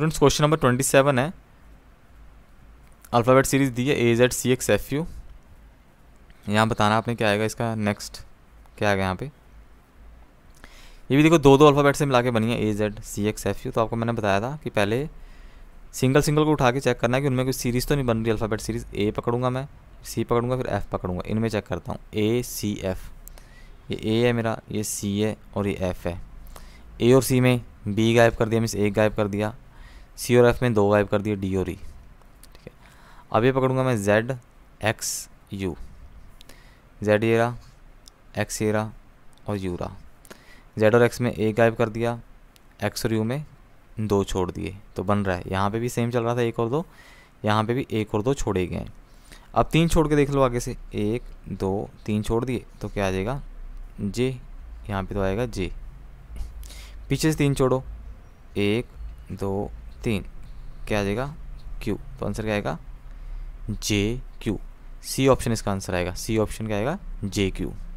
students question number twenty seven है alphabet series दी है A Z C X F U यहाँ बताना आपने क्या आएगा इसका नेक्स्ट क्या आएगा यहाँ पे ये भी देखो दो दो अल्फ़ाबेट से मिला के बनी है A Z C X F U तो आपको मैंने बताया था कि पहले सिंगल सिंगल को उठा के चेक करना है कि उनमें कोई सीरीज़ तो नहीं बन रही अल्फ़ाबेट सीरीज़ ए पकड़ूंगा मैं सी पकड़ूंगा फिर एफ़ पकड़ूंगा इनमें चेक करता हूँ ए सी एफ़ ये ए है मेरा ये सी है और ये एफ़ है ए और सी में बी गायब कर दिया मीन्स ए गायब कर दिया सी और एफ में दो गायब कर दिए डी और ई ठीक है अब ये पकड़ूंगा मैं जेड एक्स यू जेड ये रहा एक्स ये रहा और यू रहा जेड और एक्स में एक गायब कर दिया एक्स और यू में दो छोड़ दिए तो बन रहा है यहाँ पे भी सेम चल रहा था एक और दो यहाँ पे भी एक और दो छोड़े गए अब तीन छोड़ के देख लो आगे से एक दो तीन छोड़ दिए तो क्या आ जाएगा जे यहाँ पे तो आएगा जे पीछे से तीन छोड़ो एक दो तीन क्या आ जाएगा क्यू तो आंसर क्या आएगा जे क्यू सी ऑप्शन इसका आंसर आएगा सी ऑप्शन क्या आएगा जे क्यू